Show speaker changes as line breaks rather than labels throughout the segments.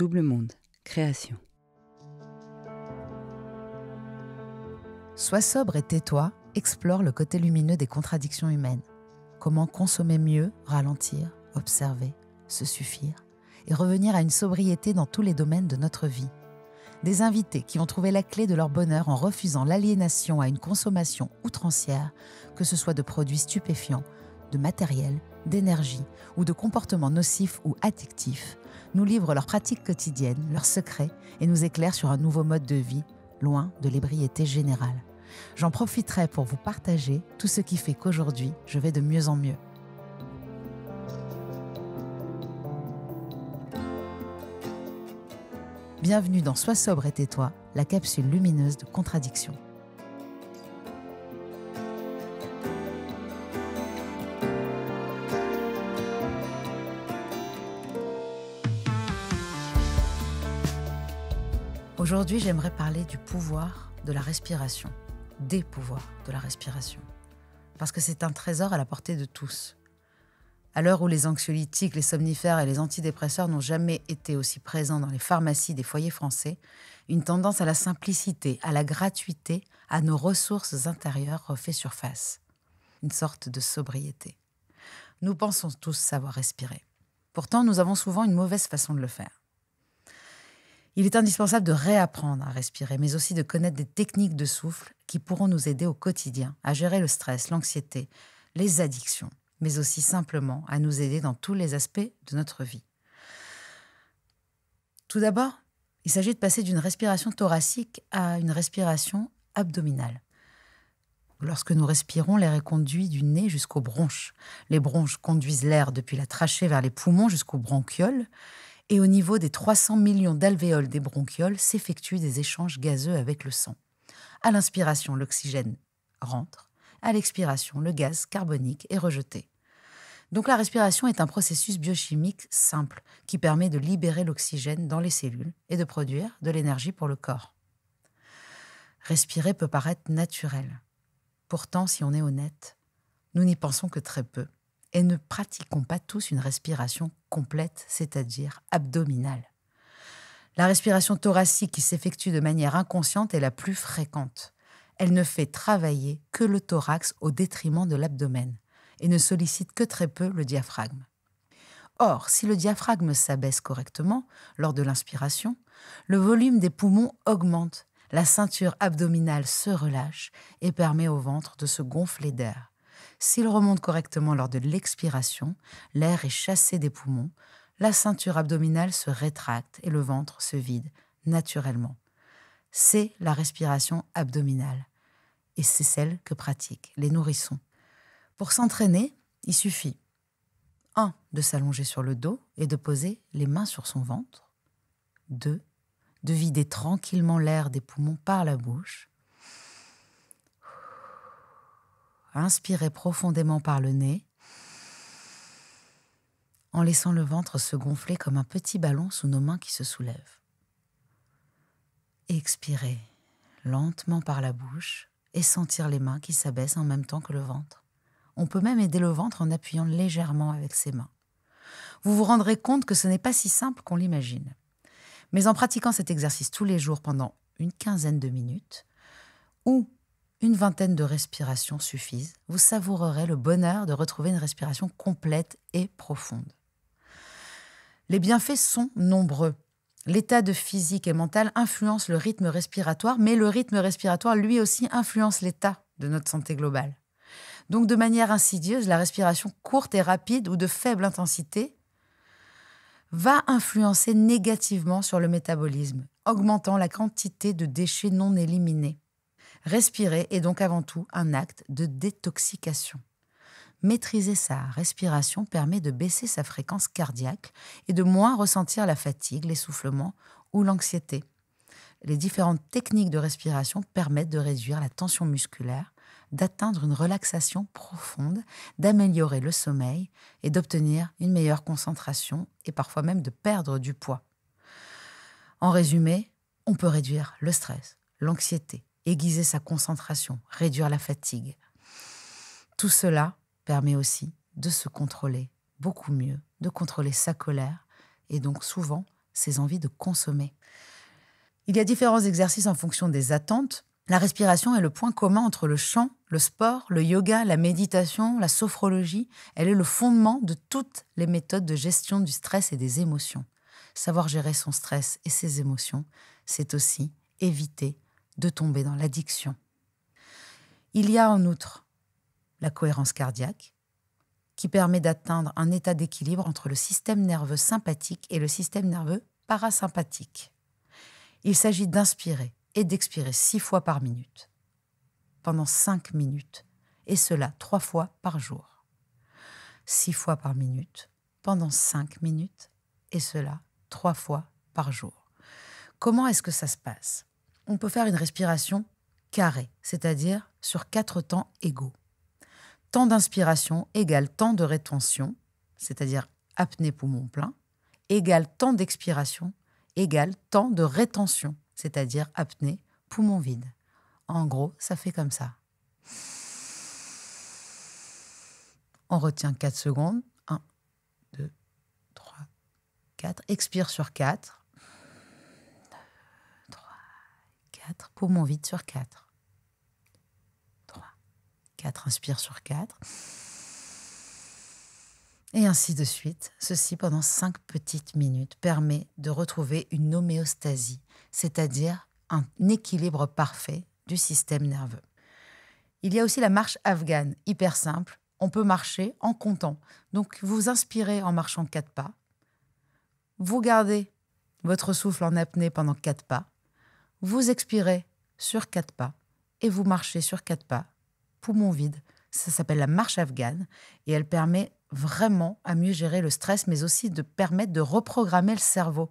Double Monde, création. Sois sobre et tais-toi explore le côté lumineux des contradictions humaines. Comment consommer mieux, ralentir, observer, se suffire et revenir à une sobriété dans tous les domaines de notre vie. Des invités qui ont trouvé la clé de leur bonheur en refusant l'aliénation à une consommation outrancière, que ce soit de produits stupéfiants, de matériel, d'énergie ou de comportements nocifs ou addictifs, nous livrent leurs pratiques quotidiennes, leurs secrets et nous éclairent sur un nouveau mode de vie, loin de l'ébriété générale. J'en profiterai pour vous partager tout ce qui fait qu'aujourd'hui, je vais de mieux en mieux. Bienvenue dans Sois sobre et tais-toi, la capsule lumineuse de Contradictions. Aujourd'hui, j'aimerais parler du pouvoir de la respiration, des pouvoirs de la respiration, parce que c'est un trésor à la portée de tous. À l'heure où les anxiolytiques, les somnifères et les antidépresseurs n'ont jamais été aussi présents dans les pharmacies des foyers français, une tendance à la simplicité, à la gratuité, à nos ressources intérieures refait surface. Une sorte de sobriété. Nous pensons tous savoir respirer. Pourtant, nous avons souvent une mauvaise façon de le faire. Il est indispensable de réapprendre à respirer, mais aussi de connaître des techniques de souffle qui pourront nous aider au quotidien à gérer le stress, l'anxiété, les addictions, mais aussi simplement à nous aider dans tous les aspects de notre vie. Tout d'abord, il s'agit de passer d'une respiration thoracique à une respiration abdominale. Lorsque nous respirons, l'air est conduit du nez jusqu'aux bronches. Les bronches conduisent l'air depuis la trachée vers les poumons jusqu'aux bronchioles et au niveau des 300 millions d'alvéoles des bronchioles s'effectuent des échanges gazeux avec le sang. À l'inspiration, l'oxygène rentre, à l'expiration, le gaz carbonique est rejeté. Donc la respiration est un processus biochimique simple qui permet de libérer l'oxygène dans les cellules et de produire de l'énergie pour le corps. Respirer peut paraître naturel. Pourtant, si on est honnête, nous n'y pensons que très peu et ne pratiquons pas tous une respiration complète, c'est-à-dire abdominale. La respiration thoracique qui s'effectue de manière inconsciente est la plus fréquente. Elle ne fait travailler que le thorax au détriment de l'abdomen et ne sollicite que très peu le diaphragme. Or, si le diaphragme s'abaisse correctement lors de l'inspiration, le volume des poumons augmente, la ceinture abdominale se relâche et permet au ventre de se gonfler d'air. S'il remonte correctement lors de l'expiration, l'air est chassé des poumons, la ceinture abdominale se rétracte et le ventre se vide naturellement. C'est la respiration abdominale. Et c'est celle que pratiquent les nourrissons. Pour s'entraîner, il suffit 1. de s'allonger sur le dos et de poser les mains sur son ventre. 2. de vider tranquillement l'air des poumons par la bouche. Inspirez profondément par le nez en laissant le ventre se gonfler comme un petit ballon sous nos mains qui se soulèvent. Expirez lentement par la bouche et sentir les mains qui s'abaissent en même temps que le ventre. On peut même aider le ventre en appuyant légèrement avec ses mains. Vous vous rendrez compte que ce n'est pas si simple qu'on l'imagine. Mais en pratiquant cet exercice tous les jours pendant une quinzaine de minutes, ou une vingtaine de respirations suffisent. Vous savourerez le bonheur de retrouver une respiration complète et profonde. Les bienfaits sont nombreux. L'état de physique et mental influence le rythme respiratoire, mais le rythme respiratoire lui aussi influence l'état de notre santé globale. Donc de manière insidieuse, la respiration courte et rapide ou de faible intensité va influencer négativement sur le métabolisme, augmentant la quantité de déchets non éliminés. Respirer est donc avant tout un acte de détoxication. Maîtriser sa respiration permet de baisser sa fréquence cardiaque et de moins ressentir la fatigue, l'essoufflement ou l'anxiété. Les différentes techniques de respiration permettent de réduire la tension musculaire, d'atteindre une relaxation profonde, d'améliorer le sommeil et d'obtenir une meilleure concentration et parfois même de perdre du poids. En résumé, on peut réduire le stress, l'anxiété, aiguiser sa concentration, réduire la fatigue. Tout cela permet aussi de se contrôler beaucoup mieux, de contrôler sa colère et donc souvent ses envies de consommer. Il y a différents exercices en fonction des attentes. La respiration est le point commun entre le chant, le sport, le yoga, la méditation, la sophrologie. Elle est le fondement de toutes les méthodes de gestion du stress et des émotions. Savoir gérer son stress et ses émotions, c'est aussi éviter de tomber dans l'addiction. Il y a en outre la cohérence cardiaque, qui permet d'atteindre un état d'équilibre entre le système nerveux sympathique et le système nerveux parasympathique. Il s'agit d'inspirer et d'expirer six fois par minute, pendant cinq minutes, et cela trois fois par jour. Six fois par minute, pendant cinq minutes, et cela trois fois par jour. Comment est-ce que ça se passe on peut faire une respiration carrée, c'est-à-dire sur quatre temps égaux. Temps d'inspiration égale temps de rétention, c'est-à-dire apnée poumon plein, égale temps d'expiration égale temps de rétention, c'est-à-dire apnée poumon vide. En gros, ça fait comme ça. On retient 4 secondes. 1, 2, 3, 4. Expire sur 4. 4, poumon vite sur 4. 3, 4, inspire sur 4. Et ainsi de suite, ceci pendant 5 petites minutes permet de retrouver une homéostasie, c'est-à-dire un équilibre parfait du système nerveux. Il y a aussi la marche afghane, hyper simple. On peut marcher en comptant. Donc vous inspirez en marchant 4 pas. Vous gardez votre souffle en apnée pendant 4 pas. Vous expirez sur quatre pas et vous marchez sur quatre pas, poumon vide. Ça s'appelle la marche afghane et elle permet vraiment à mieux gérer le stress, mais aussi de permettre de reprogrammer le cerveau.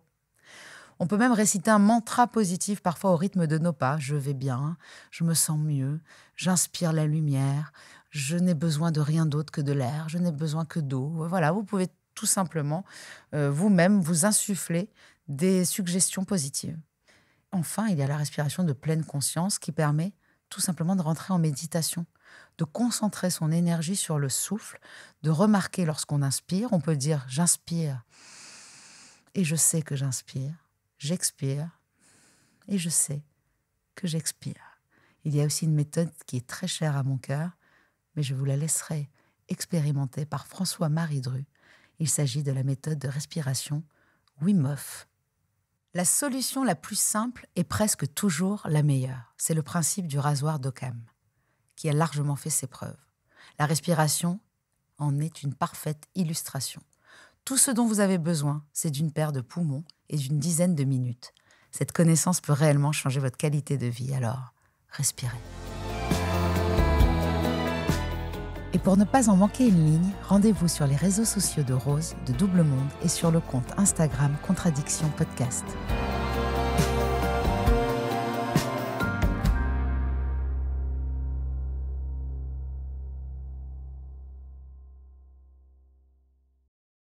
On peut même réciter un mantra positif parfois au rythme de nos pas. Je vais bien, je me sens mieux, j'inspire la lumière, je n'ai besoin de rien d'autre que de l'air, je n'ai besoin que d'eau. Voilà, vous pouvez tout simplement euh, vous-même vous insuffler des suggestions positives. Enfin, il y a la respiration de pleine conscience qui permet tout simplement de rentrer en méditation, de concentrer son énergie sur le souffle, de remarquer lorsqu'on inspire, on peut dire j'inspire et je sais que j'inspire, j'expire et je sais que j'expire. Il y a aussi une méthode qui est très chère à mon cœur, mais je vous la laisserai expérimenter par François-Marie Dru. Il s'agit de la méthode de respiration Wim Hof. La solution la plus simple est presque toujours la meilleure. C'est le principe du rasoir d'Occam, qui a largement fait ses preuves. La respiration en est une parfaite illustration. Tout ce dont vous avez besoin, c'est d'une paire de poumons et d'une dizaine de minutes. Cette connaissance peut réellement changer votre qualité de vie, alors respirez. Et pour ne pas en manquer une ligne, rendez-vous sur les réseaux sociaux de Rose, de Double Monde et sur le compte Instagram Contradiction Podcast.